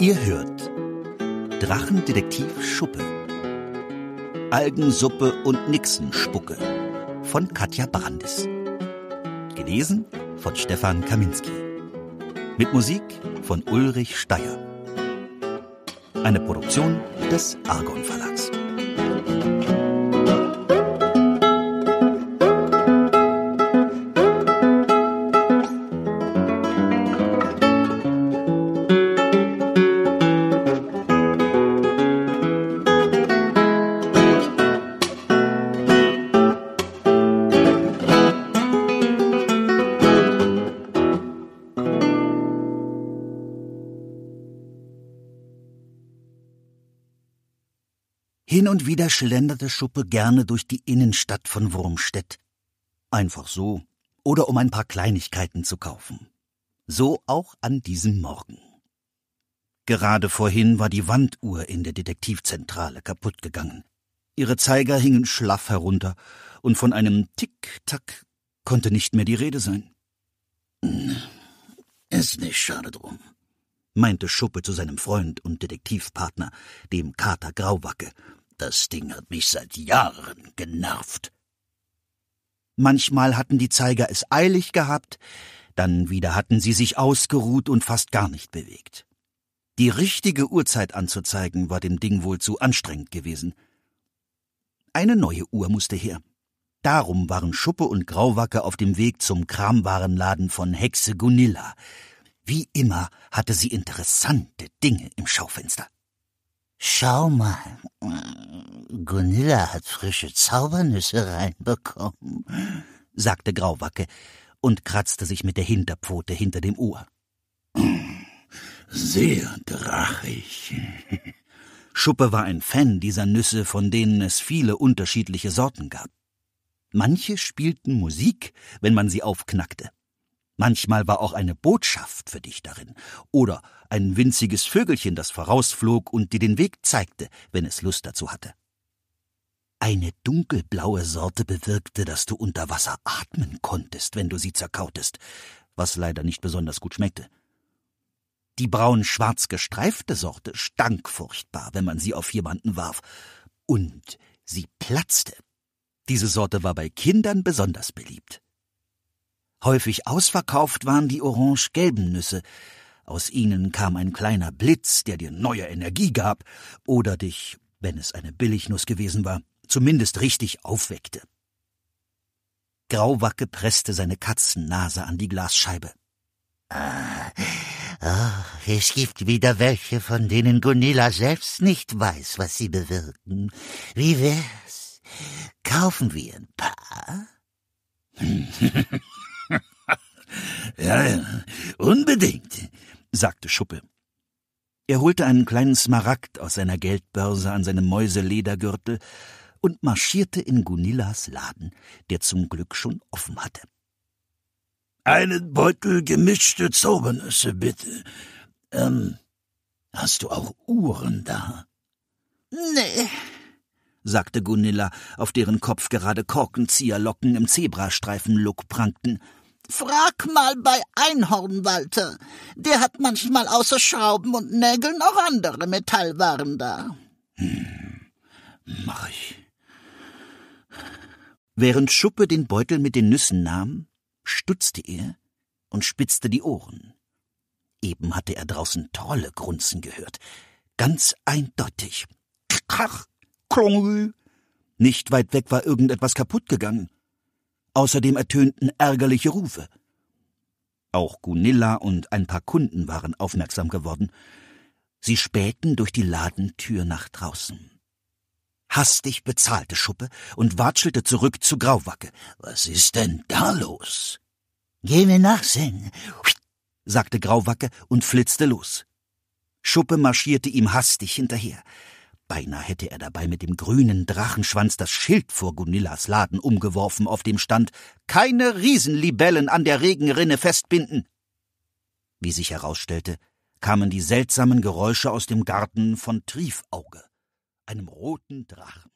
Ihr hört Drachendetektiv Schuppe, Algensuppe und Nixenspucke von Katja Brandis. Gelesen von Stefan Kaminski. Mit Musik von Ulrich Steyer. Eine Produktion des Argon Verlags. Hin und wieder schlenderte Schuppe gerne durch die Innenstadt von Wurmstedt. Einfach so oder um ein paar Kleinigkeiten zu kaufen. So auch an diesem Morgen. Gerade vorhin war die Wanduhr in der Detektivzentrale kaputt gegangen. Ihre Zeiger hingen schlaff herunter, und von einem Tick-Tack konnte nicht mehr die Rede sein. Hm, ist nicht schade drum, meinte Schuppe zu seinem Freund und Detektivpartner, dem Kater Grauwacke, das Ding hat mich seit Jahren genervt. Manchmal hatten die Zeiger es eilig gehabt, dann wieder hatten sie sich ausgeruht und fast gar nicht bewegt. Die richtige Uhrzeit anzuzeigen war dem Ding wohl zu anstrengend gewesen. Eine neue Uhr musste her. Darum waren Schuppe und Grauwacke auf dem Weg zum Kramwarenladen von Hexe Gunilla. Wie immer hatte sie interessante Dinge im Schaufenster. Schau mal, Gunilla hat frische Zaubernüsse reinbekommen, sagte Grauwacke und kratzte sich mit der Hinterpfote hinter dem Ohr. Sehr drachig. Schuppe war ein Fan dieser Nüsse, von denen es viele unterschiedliche Sorten gab. Manche spielten Musik, wenn man sie aufknackte. Manchmal war auch eine Botschaft für dich darin oder ein winziges Vögelchen, das vorausflog und dir den Weg zeigte, wenn es Lust dazu hatte. Eine dunkelblaue Sorte bewirkte, dass du unter Wasser atmen konntest, wenn du sie zerkautest, was leider nicht besonders gut schmeckte. Die braun-schwarz gestreifte Sorte stank furchtbar, wenn man sie auf jemanden warf, und sie platzte. Diese Sorte war bei Kindern besonders beliebt. Häufig ausverkauft waren die orange-gelben Nüsse. Aus ihnen kam ein kleiner Blitz, der dir neue Energie gab oder dich, wenn es eine Billignuss gewesen war, zumindest richtig aufweckte. Grauwacke presste seine Katzennase an die Glasscheibe. Ah, oh, es gibt wieder welche, von denen Gunilla selbst nicht weiß, was sie bewirken. Wie wär's? Kaufen wir ein paar? ja, unbedingt, sagte Schuppe. Er holte einen kleinen Smaragd aus seiner Geldbörse an seinem Mäuseledergürtel und marschierte in Gunillas Laden, der zum Glück schon offen hatte. Einen Beutel gemischte Zaubernüsse, bitte. Ähm, hast du auch Uhren da? Nee, sagte Gunilla, auf deren Kopf gerade Korkenzieherlocken im Zebrastreifenlook prangten. Frag mal bei Einhorn, Walter. Der hat manchmal außer Schrauben und Nägeln auch andere Metallwaren da. Hm, mach ich. Während Schuppe den Beutel mit den Nüssen nahm, stutzte er und spitzte die Ohren. Eben hatte er draußen Trolle grunzen gehört. Ganz eindeutig. Krach, klongü. Nicht weit weg war irgendetwas kaputt gegangen. Außerdem ertönten ärgerliche Rufe. Auch Gunilla und ein paar Kunden waren aufmerksam geworden. Sie spähten durch die Ladentür nach draußen. Hastig bezahlte Schuppe und watschelte zurück zu Grauwacke. Was ist denn da los? Geh mir nachsehen, sagte Grauwacke und flitzte los. Schuppe marschierte ihm hastig hinterher. Beinahe hätte er dabei mit dem grünen Drachenschwanz das Schild vor Gunillas Laden umgeworfen, auf dem stand Keine Riesenlibellen an der Regenrinne festbinden. Wie sich herausstellte, kamen die seltsamen Geräusche aus dem Garten von Triefauge, einem roten Drachen.